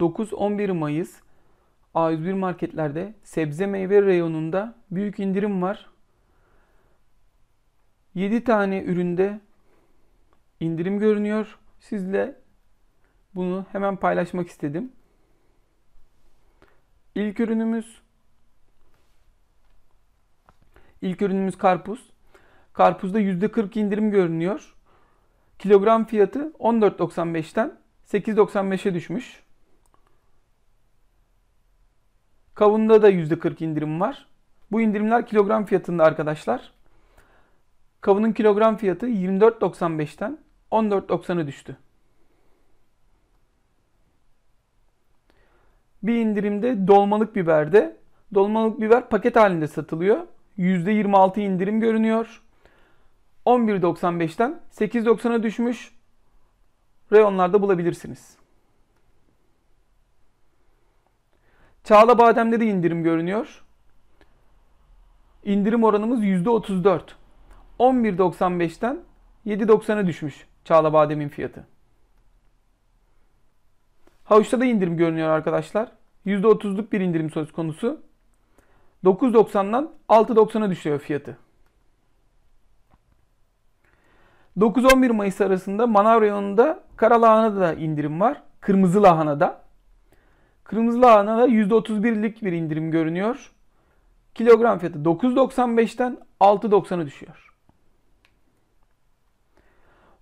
9-11 Mayıs A101 marketlerde sebze meyve reyonunda büyük indirim var. 7 tane üründe indirim görünüyor. Sizle bunu hemen paylaşmak istedim. İlk ürünümüz İlk ürünümüz karpuz. Karpuzda %40 indirim görünüyor. Kilogram fiyatı 14.95'ten 8.95'e düşmüş. Kavunda da %40 indirim var. Bu indirimler kilogram fiyatında arkadaşlar. Kavunun kilogram fiyatı 24.95'ten 14.90'a düştü. Bir indirimde dolmalık biberde. Dolmalık biber paket halinde satılıyor. %26 indirim görünüyor. 11.95'ten 8.90'a düşmüş. Reyonlarda bulabilirsiniz. Çağla bademde de indirim görünüyor. İndirim oranımız %34. 11.95'ten 7.90'a düşmüş Çağla bademin fiyatı. Havuçta da indirim görünüyor arkadaşlar. %30'luk bir indirim söz konusu. 9.90'dan 6.90'a düşüyor fiyatı. 9-11 Mayıs arasında manav reyonunda kara lahanada da indirim var. Kırmızı lahana da. Kırmızı lahana da %31'lik bir indirim görünüyor. Kilogram fiyatı 9.95'ten 6.90'a düşüyor.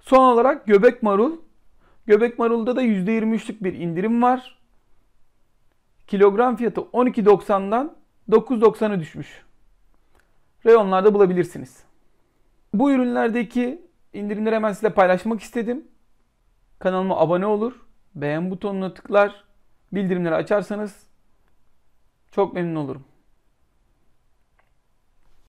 Son olarak göbek marul. Göbek marulda da %23'lük bir indirim var. Kilogram fiyatı 12.90'dan 9.90'a düşmüş. Reyonlarda bulabilirsiniz. Bu ürünlerdeki indirimleri hemen size paylaşmak istedim. Kanalıma abone olur, beğen butonuna tıklar, bildirimleri açarsanız çok memnun olurum.